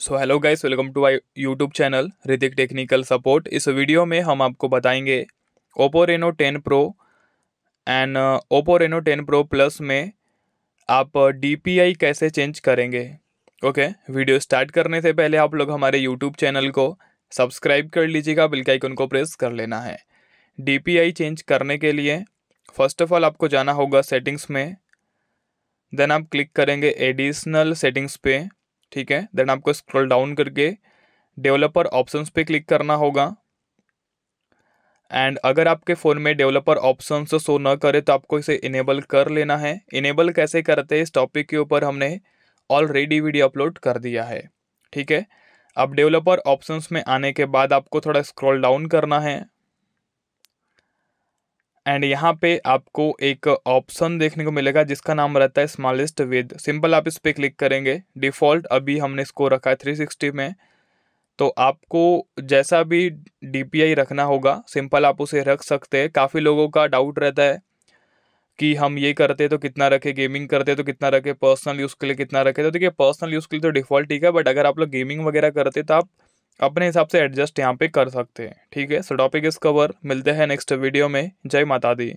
so hello guys welcome to I YouTube channel Hrithik technical support इस video में हम आपको बताएंगे Oppo Reno ten pro and Oppo Reno ten pro plus में आप डी uh, कैसे चेंज करेंगे ओके okay, वीडियो स्टार्ट करने से पहले आप लोग हमारे यूट्यूब चैनल को सब्सक्राइब कर लीजिएगा बिल्कुल आइकन को प्रेस कर लेना है डी चेंज करने के लिए फर्स्ट ऑफ ऑल आपको जाना होगा सेटिंग्स में देन आप क्लिक करेंगे एडिशनल सेटिंग्स पे ठीक है देन आपको स्क्रॉल डाउन करके डेवलपर ऑप्शंस पे क्लिक करना होगा एंड अगर आपके फ़ोन में डेवलपर ऑप्शन शो न करे तो आपको इसे इनेबल कर लेना है इनेबल कैसे करते हैं इस टॉपिक के ऊपर हमने ऑलरेडी वीडियो अपलोड कर दिया है ठीक है अब डेवलपर ऑप्शंस में आने के बाद आपको थोड़ा स्क्रॉल डाउन करना है एंड यहाँ पे आपको एक ऑप्शन देखने को मिलेगा जिसका नाम रहता है स्मॉलेस्ट विद सिंपल आप इस पर क्लिक करेंगे डिफ़ॉल्ट अभी हमने इसको रखा है थ्री सिक्सटी में तो आपको जैसा भी डी रखना होगा सिंपल आप उसे रख सकते हैं काफ़ी लोगों का डाउट रहता है कि हम ये करते तो कितना रखे गेमिंग करते तो कितना रखें पर्सनल यूज़ के लिए कितना रखे तो देखिए पर्सनल यूज़ के लिए तो डिफ़ॉल्ट ठीक है बट अगर आप लोग गेमिंग वगैरह करते तो आप अपने हिसाब से एडजस्ट यहाँ पे कर सकते हैं ठीक है सो टॉपिक इस कवर मिलते हैं नेक्स्ट वीडियो में जय माता दी